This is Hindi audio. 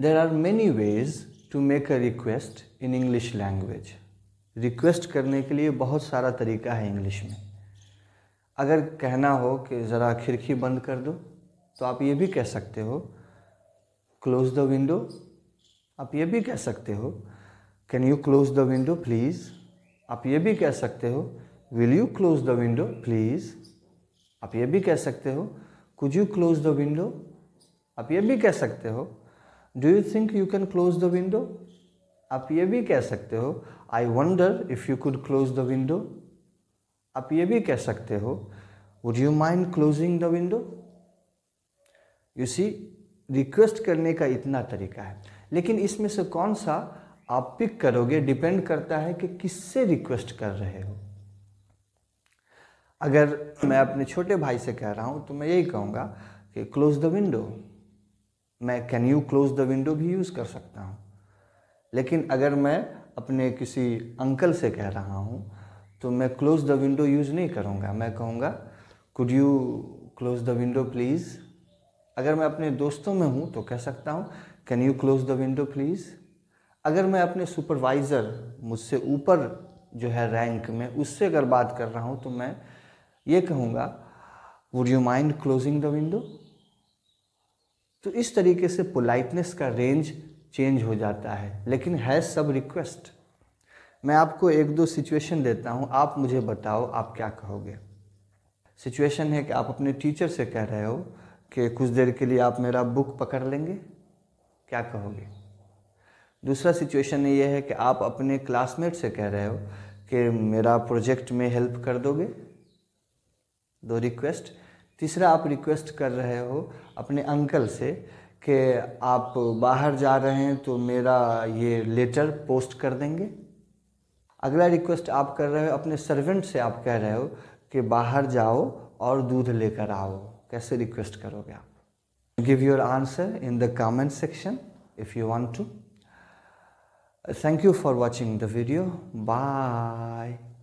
there are many ways to make a request in English language request करने के लिए बहुत सारा तरीका है इंग्लिश में अगर कहना हो कि ज़रा खिड़की बंद कर दो तो आप ये भी कह सकते हो क्लोज़ द विंडो आप ये भी कह सकते हो can you close the window please आप ये भी कह सकते हो will you close the window please आप ये भी कह सकते हो could you close the window आप ये भी कह सकते हो do you think you can close the window आप ये भी कह सकते हो I wonder if you could close the window आप ये भी कह सकते हो would you mind closing the window you see request करने का इतना तरीका है लेकिन इसमें से कौन सा आप पिक करोगे डिपेंड करता है कि किससे रिक्वेस्ट कर रहे हो अगर मैं अपने छोटे भाई से कह रहा हूँ तो मैं यही कहूँगा कि क्लोज द विंडो मैं can you close the window भी यूज़ कर सकता हूँ लेकिन अगर मैं अपने किसी अंकल से कह रहा हूँ तो मैं क्लोज द विंडो यूज़ नहीं करूँगा मैं कहूँगा could you close the window please अगर मैं अपने दोस्तों में हूँ तो कह सकता हूँ can you close the window please अगर मैं अपने सुपरवाइज़र मुझसे ऊपर जो है रैंक में उससे अगर बात कर रहा हूँ तो मैं ये कहूँगा would you mind closing the window तो इस तरीके से पोलाइटनेस का रेंज चेंज हो जाता है लेकिन है सब रिक्वेस्ट मैं आपको एक दो सिचुएशन देता हूँ आप मुझे बताओ आप क्या कहोगे सिचुएशन है कि आप अपने टीचर से कह रहे हो कि कुछ देर के लिए आप मेरा बुक पकड़ लेंगे क्या कहोगे दूसरा सिचुएशन ये है कि आप अपने क्लासमेट से कह रहे हो कि मेरा प्रोजेक्ट में हेल्प कर दोगे दो रिक्वेस्ट तीसरा आप रिक्वेस्ट कर रहे हो अपने अंकल से कि आप बाहर जा रहे हैं तो मेरा ये लेटर पोस्ट कर देंगे अगला रिक्वेस्ट आप कर रहे हो अपने सर्वेंट से आप कह रहे हो कि बाहर जाओ और दूध लेकर आओ कैसे रिक्वेस्ट करोगे आप give your answer in the comment section if you want to thank you for watching the video bye